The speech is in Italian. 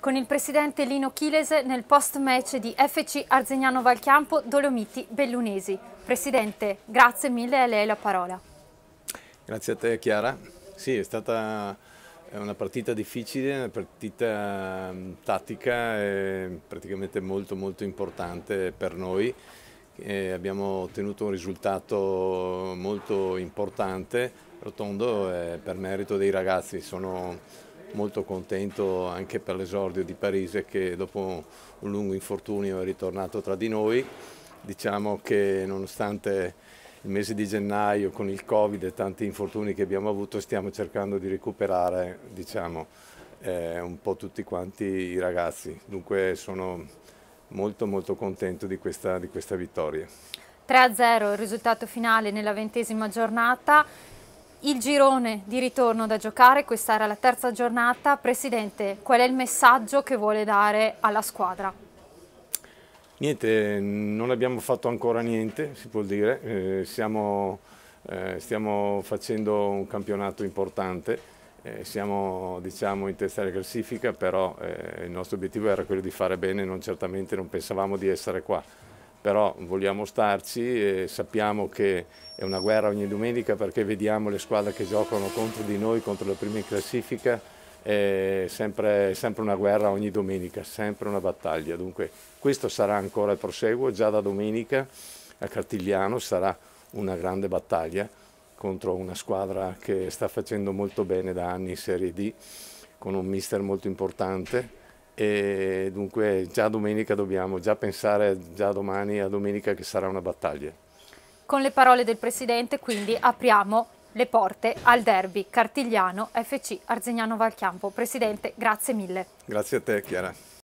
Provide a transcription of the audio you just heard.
Con il presidente Lino Chilese nel post-match di FC Arzegnano Valchiampo Dolomiti Bellunesi. Presidente, grazie mille a lei la parola. Grazie a te Chiara. Sì, è stata una partita difficile, una partita ehm, tattica e praticamente molto molto importante per noi. E abbiamo ottenuto un risultato molto importante, rotondo, eh, per merito dei ragazzi. Sono molto contento anche per l'esordio di Parise che dopo un lungo infortunio è ritornato tra di noi. Diciamo che nonostante il mese di gennaio con il Covid e tanti infortuni che abbiamo avuto stiamo cercando di recuperare diciamo, eh, un po' tutti quanti i ragazzi. Dunque sono molto molto contento di questa, di questa vittoria. 3-0 il risultato finale nella ventesima giornata. Il girone di ritorno da giocare, questa era la terza giornata. Presidente, qual è il messaggio che vuole dare alla squadra? Niente, non abbiamo fatto ancora niente, si può dire. Eh, siamo, eh, stiamo facendo un campionato importante, eh, siamo diciamo, in testa alla classifica, però eh, il nostro obiettivo era quello di fare bene, non certamente non pensavamo di essere qua però vogliamo starci e sappiamo che è una guerra ogni domenica perché vediamo le squadre che giocano contro di noi, contro le prime in classifica, è sempre, sempre una guerra ogni domenica, sempre una battaglia. Dunque questo sarà ancora il proseguo, già da domenica a Cartigliano sarà una grande battaglia contro una squadra che sta facendo molto bene da anni in Serie D, con un mister molto importante e dunque già domenica dobbiamo già pensare già domani a domenica che sarà una battaglia. Con le parole del Presidente quindi apriamo le porte al derby cartigliano FC Arzegnano Valcampo. Presidente, grazie mille. Grazie a te Chiara.